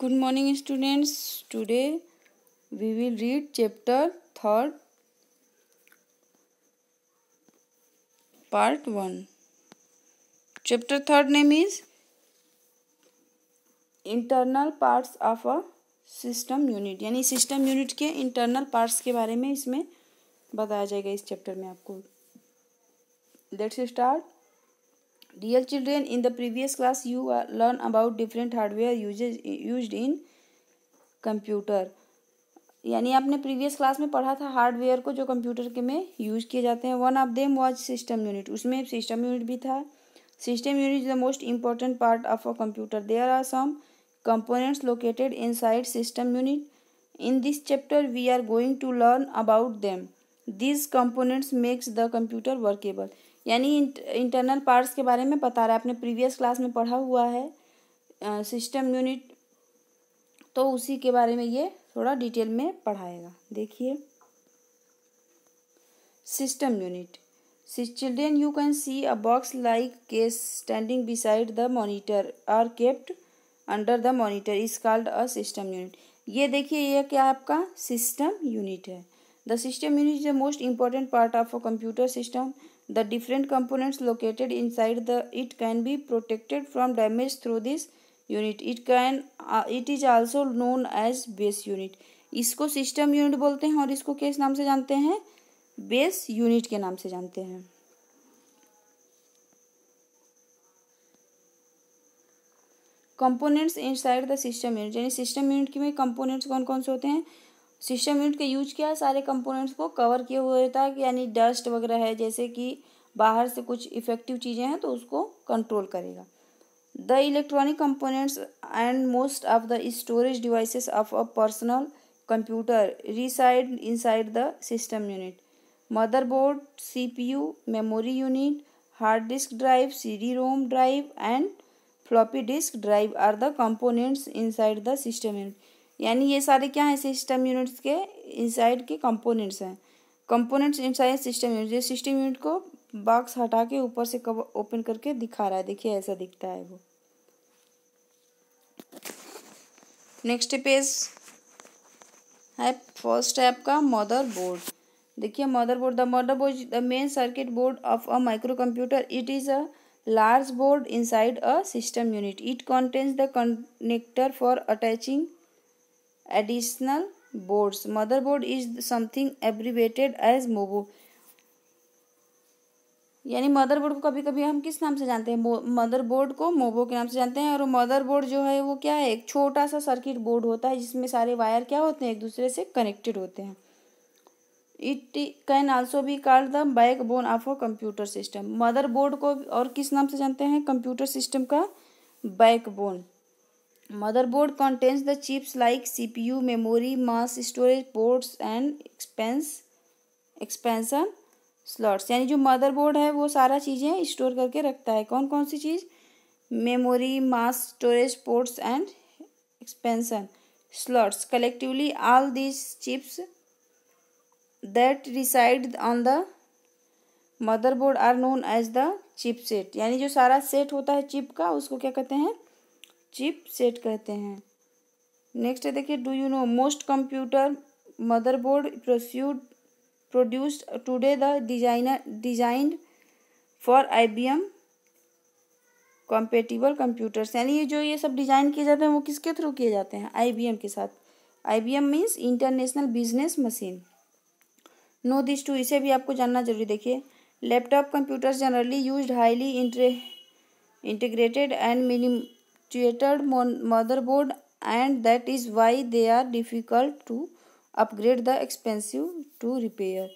good morning students today we will read chapter third part one chapter third name is internal parts of a system unit यानी system unit के internal parts के बारे में इसमें बताया जाएगा इस चैप्टर में आपको let's start dear children in the previous class you learn about different hardware uses used in computer यानी आपने प्रीवियस क्लास में पढ़ा था हार्डवेयर को जो कंप्यूटर के में यूज किए जाते हैं one of them was system unit उसमें सिस्टम यूनिट भी था system unit is the most important part of a computer there are some components located inside system unit in this chapter we are going to learn about them this components makes the computer workable यानी internal parts के बारे में बता रहा है आपने previous class में पढ़ा हुआ है सिस्टम यूनिट तो उसी के बारे में ये थोड़ा डिटेल में पढ़ाएगा देखिए system unit children you can see a box like case standing beside the monitor or kept under the monitor is called a system unit ये देखिए ये क्या आपका सिस्टम यूनिट है the system unit is the most important part of a computer system the different components located inside the it can be protected from damage through this unit it can uh, it is also known as base unit इसको system unit बोलते हैं और इसको किस नाम से जानते हैं बेस यूनिट के नाम से जानते हैं components inside the system unit यानी सिस्टम यूनिट के में कंपोनेंट्स कौन कौन से होते हैं सिस्टम यूनिट का यूज क्या है सारे कंपोनेंट्स को कवर किए हुए होता है यानी डस्ट वगैरह है जैसे कि बाहर से कुछ इफेक्टिव चीज़ें हैं तो उसको कंट्रोल करेगा the electronic components and most of the storage devices of a personal computer reside inside the system unit motherboard CPU memory unit hard disk drive CD ROM drive and floppy disk drive are the components inside the system unit यानी ये सारे क्या हैं system units के inside के components हैं components inside system unit ये system unit को बॉक्स हटा के ऊपर से कब ओपन करके दिखा रहा है देखिए ऐसा दिखता है वो नेक्स्ट पेज है फर्स्ट है आपका मदर बोर्ड देखिए mother board the mother board the main circuit board of a micro computer it is a large board inside a system unit it contains the connector for attaching additional boards motherboard is something abbreviated as mobo यानी motherboard को कभी कभी हम किस नाम से जानते हैं मदरबोर्ड को मोबो के नाम से जानते हैं और मदरबोर्ड जो है वो क्या है एक छोटा सा सर्किट बोर्ड होता है जिसमें सारे वायर क्या होते हैं एक दूसरे से कनेक्टेड होते हैं it can also be called the backbone of a computer system motherboard को और किस नाम से जानते हैं कंप्यूटर सिस्टम का backbone motherboard contains the chips like cpu memory mass storage ports and expense expansion slots यानी जो मदरबोर्ड है वो सारा चीज़ें स्टोर करके रखता है कौन कौन सी चीज़ memory mass storage ports and expansion slots collectively all this chips that reside on the motherboard are known as the chip set यानी जो सारा सेट होता है चिप का उसको क्या कहते हैं चिप सेट कहते हैं नेक्स्ट है देखिए do you know most computer motherboard produced produce today the designer designed for I B M computers यानी ये जो ये सब डिज़ाइन किए जाते हैं वो किसके थ्रू किए जाते हैं आई बी एम के साथ I B M means international business machine know this too इसे भी आपको जानना जरूरी देखिए laptop computers generally use highly integrated and minim tweeted motherboard and that is why they are difficult to upgrade the expensive to repair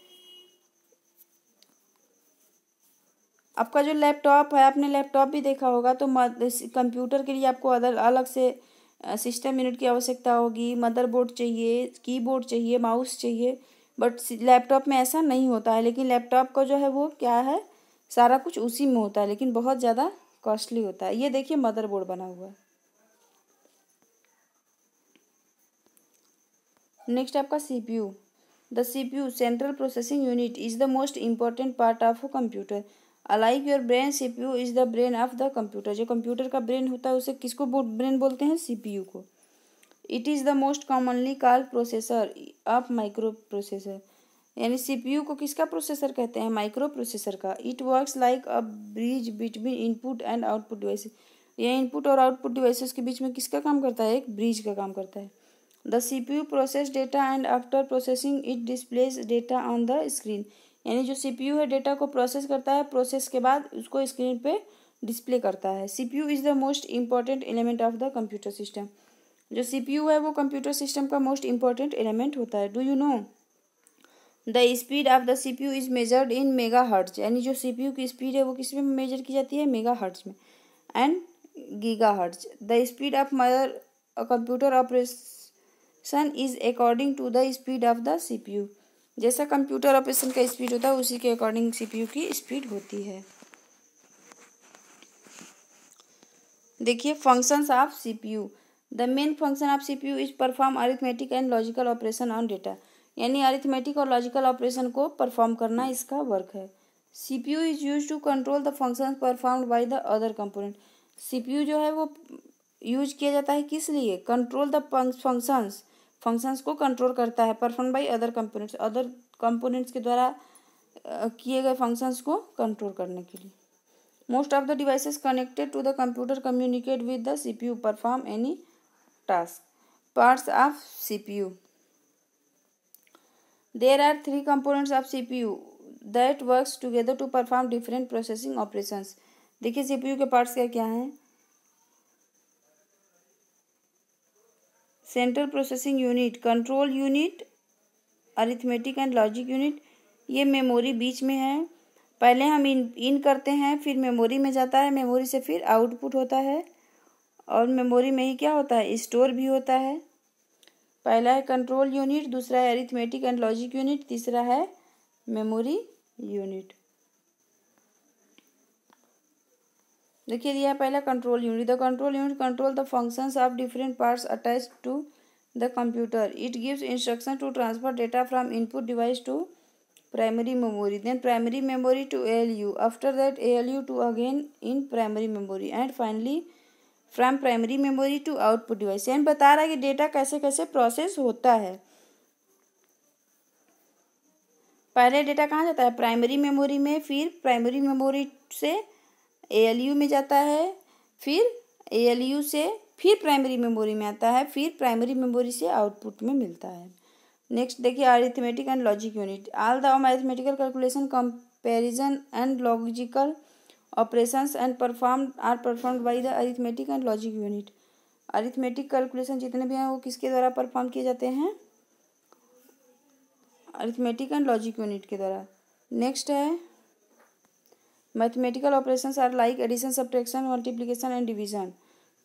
आपका जो laptop है आपने लैपटॉप भी देखा होगा तो कंप्यूटर के लिए आपको अदर अलग से सिस्टम यूनिट की आवश्यकता होगी मदरबोर्ड चाहिए कीबोर्ड चाहिए माउस चाहिए बट लैपटॉप में ऐसा नहीं होता है लेकिन लैपटॉप का जो है वो क्या है सारा कुछ उसी में होता है लेकिन बहुत ज़्यादा कॉस्टली होता है ये देखिए मदरबोर्ड बना हुआ है नेक्स्ट आपका CPU the CPU central processing unit is the most important part of a computer alike your brain CPU is the brain of the computer जो कंप्यूटर का ब्रेन होता है उसे किसको ब्रेन बोलते हैं सीपीयू को it is the most commonly called processor of microprocessor यानी सीपीयू को किसका प्रोसेसर कहते हैं माइक्रो प्रोसेसर का it works like a bridge between input and output devices यह इनपुट और आउटपुट डिवाइसेस के बीच में किसका काम करता है एक ब्रिज का काम करता है the C P U process data and after processing it displace data on the screen यानी जो सी पी यू है डेटा को प्रोसेस करता है प्रोसेस के बाद उसको स्क्रीन पे डिस्प्ले करता है C P U is the most important element of the computer system जो सी पी यू है वो कंप्यूटर सिस्टम का मोस्ट इम्पॉर्टेंट एलिमेंट होता है do you know the speed of the C P U is measured in megahertz यानी जो C P U की speed है वो किस में मेजर की जाती है मेगा हर्ट्स में and gigahertz the speed of mother computer operation is according to the speed of the C P U जैसा कंप्यूटर ऑपरेशन का स्पीड होता है उसी के अकॉर्डिंग सी पी यू की स्पीड होती है देखिए functions of C P U the main function of C P U is perform arithmetic and logical operation on data यानी अरिथमेटिक और लॉजिकल ऑपरेशन को परफॉर्म करना इसका वर्क है C P U is use to control the function performed by the other component C P U जो है वो use किया जाता है किस लिए कंट्रोल द फंक्शंस फंक्शंस को कंट्रोल करता है perform by other components other components के द्वारा किए गए फंक्शंस को कंट्रोल करने के लिए most of the devices connected to the computer communicate with the CPU perform any task parts of CPU there are three components of cpu that works together to perform different processing operations देखिए CPU के parts क्या क्या हैं central processing unit control unit arithmetic and logic unit ये memory बीच में है पहले हम इन इन करते हैं फिर मेमोरी में जाता है मेमोरी से फिर आउटपुट होता है और मेमोरी में ही क्या होता है स्टोर भी होता है पहला है कंट्रोल यूनिट दूसरा है अरिथमेटिक एंड लॉजिक यूनिट तीसरा है मेमोरी यूनिट देखिए दिया पहला control unit the control unit control the functions of different parts attach to the computer it gives instruction to transfer data from input device to primary memory then primary memory to ALU after L U to again in primary memory and finally from primary memory to output device यानी बता रहा है कि data कैसे कैसे process होता है पहले डेटा कहाँ जाता है प्राइमरी मेमोरी में फिर प्राइमरी मेमोरी से एएलयू में जाता है फिर एएलयू से फिर प्राइमरी मेमोरी में आता है फिर प्राइमरी मेमोरी से आउटपुट में मिलता है नेक्स्ट देखिए arithmetic and logic unit all the mathematical calculation comparison and logical operation and perform are perform by the arithmetic and logic unit arithmetic calculation जितने भी हैं वो किसके द्वारा परफॉर्म किए जाते हैं अरिथमेटिक एंड लॉजिक यूनिट के द्वारा नेक्स्ट है mathematical operation are like addition subtraction multiplication and division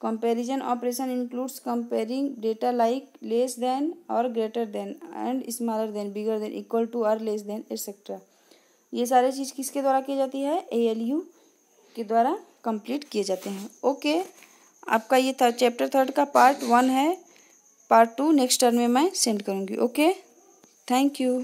comparison operation includes comparing data like less than और greater than and smaller than bigger than equal to or less than etcetera ये सारे चीज़ किसके द्वारा की जाती है A L U के द्वारा कंप्लीट किए जाते हैं ओके आपका ये थर्ड चैप्टर थर्ड का पार्ट वन है पार्ट टू नेक्स्ट टर्म में मैं सेंड करूँगी ओके थैंक यू